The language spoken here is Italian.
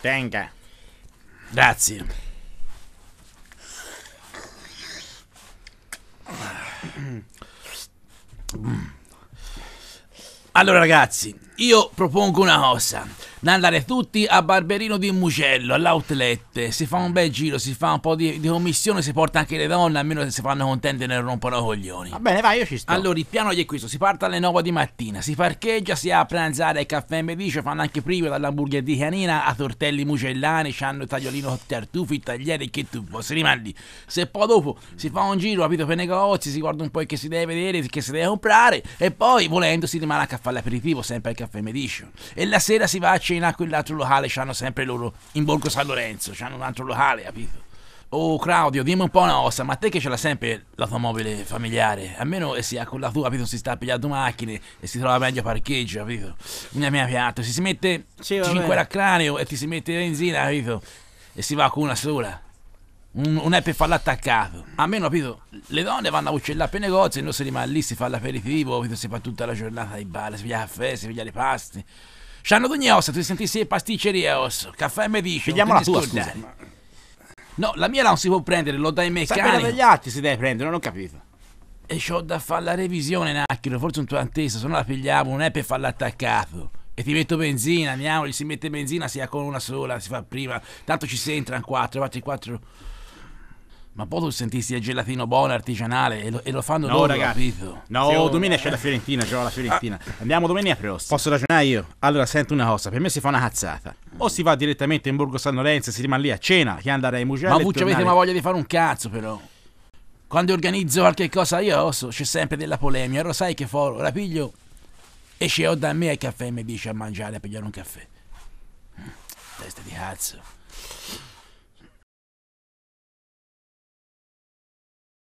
Tenga. Eh. Grazie. Allora ragazzi, io propongo una cosa andare tutti a Barberino di Mugello, all'outlet, si fa un bel giro, si fa un po' di, di commissione, si porta anche le donne, almeno se si fanno contente e ne rompono coglioni. Va bene, vai, io ci sto. Allora, il piano gli è questo, si parte alle 9 di mattina, si parcheggia, si va a pranzare al caffè medici, fanno anche privo dall'hamburger di Canina a tortelli mugellani, c'hanno il tagliolino, tartufi, taglieri, che tu vuoi, si rimandi. Se poi dopo si fa un giro, capito, per i negozi, si guarda un po' che si deve vedere, che si deve comprare, e poi, volendo, si rimane a caffè l'aperitivo, sempre al caffè medici. E la sera si va a cena, quell'altro locale c'hanno sempre loro in Borgo San Lorenzo, c'hanno un altro locale, capito? Oh Claudio, dimmi un po' una cosa, ma te che ce l'ha sempre l'automobile familiare? Almeno eh, sia con la tua, capito, si sta pigliando macchine e si trova meglio parcheggio, capito? Una mia piatta, si si mette sì, 5 raccraneo e ti si mette benzina, capito? E si va con una sola. Un, è per farlo attaccato. Almeno, capito, le donne vanno a uccellare per negozio e non si rimane lì, si fa l'aperitivo, capito, si fa tutta la giornata di bar, si piglia caffè, si piglia le paste. C'hanno d'ogni ossa, tu sentissi pasticcerie osso. Caffè me dice. Vediamo la tua, scusa. No, la mia non si può prendere, lo dai meccanico. Sapere degli altri si deve prendere, non ho capito. E c'ho da fare la revisione, Nacchino, forse un tuo antesso, se no la pigliamo, non è per farla attaccato. E ti metto benzina, andiamo, gli si mette benzina sia con una sola, si fa prima. Tanto ci si entra in quattro, fatti quattro. Ma poi tu sentisti il gelatino buono artigianale e lo, e lo fanno no, loro, ragazzi. Capito? No, sì, domenica c'è la Fiorentina, c'è la Fiorentina. Ah. Andiamo domenica prossima. Posso ragionare io? Allora, sento una cosa, per me si fa una cazzata. O si va direttamente in Borgo San Lorenzo e si rimane lì a cena, che andare ai Mugello Ma voi avete una voglia di fare un cazzo, però. Quando organizzo qualche cosa io, so, c'è sempre della polemica. Allora sai che foro, la piglio e ce ho da me al caffè e mi dice a mangiare, a pigliare un caffè. Testa di cazzo.